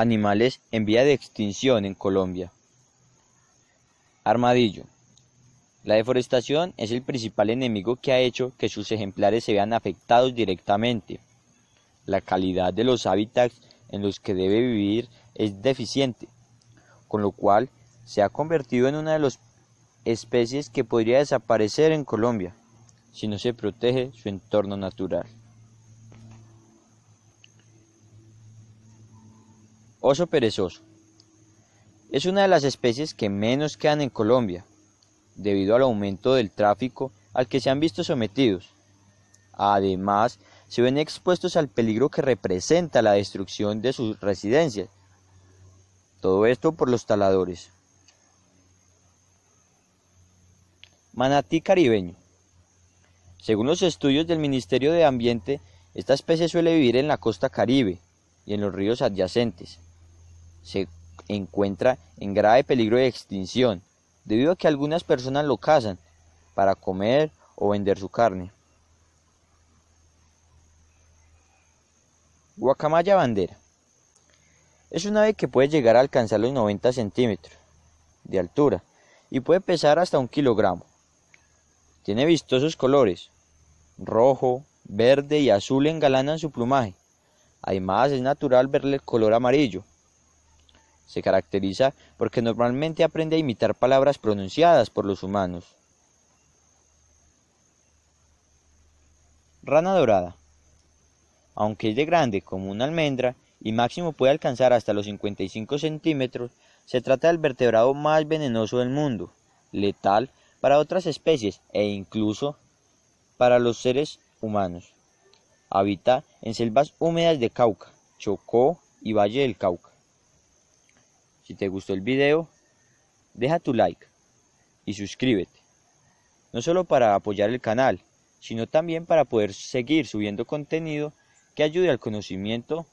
animales en vía de extinción en Colombia. Armadillo. La deforestación es el principal enemigo que ha hecho que sus ejemplares se vean afectados directamente. La calidad de los hábitats en los que debe vivir es deficiente, con lo cual se ha convertido en una de las especies que podría desaparecer en Colombia si no se protege su entorno natural. Oso perezoso. Es una de las especies que menos quedan en Colombia, debido al aumento del tráfico al que se han visto sometidos. Además, se ven expuestos al peligro que representa la destrucción de sus residencias. Todo esto por los taladores. Manatí caribeño. Según los estudios del Ministerio de Ambiente, esta especie suele vivir en la costa caribe y en los ríos adyacentes se encuentra en grave peligro de extinción, debido a que algunas personas lo cazan para comer o vender su carne. Guacamaya bandera. Es un ave que puede llegar a alcanzar los 90 centímetros de altura y puede pesar hasta un kilogramo. Tiene vistosos colores. Rojo, verde y azul engalanan su plumaje. Además es natural verle el color amarillo, se caracteriza porque normalmente aprende a imitar palabras pronunciadas por los humanos. Rana dorada. Aunque es de grande como una almendra y máximo puede alcanzar hasta los 55 centímetros, se trata del vertebrado más venenoso del mundo, letal para otras especies e incluso para los seres humanos. Habita en selvas húmedas de Cauca, Chocó y Valle del Cauca. Si te gustó el video, deja tu like y suscríbete. No solo para apoyar el canal, sino también para poder seguir subiendo contenido que ayude al conocimiento